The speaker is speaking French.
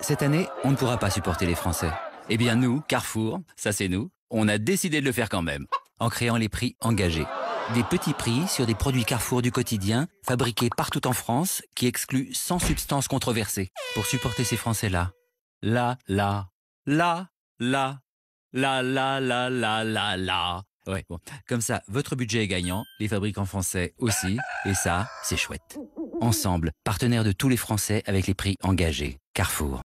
Cette année, on ne pourra pas supporter les Français. Eh bien nous, Carrefour, ça c'est nous, on a décidé de le faire quand même, en créant les prix engagés. Des petits prix sur des produits Carrefour du quotidien, fabriqués partout en France, qui excluent sans substance controversée, pour supporter ces Français-là. Là, là, là, là, là, là, là, là, là, là. Ouais, bon. Comme ça, votre budget est gagnant, les fabricants français aussi, et ça, c'est chouette. Ensemble, partenaire de tous les Français avec les prix engagés. Carrefour.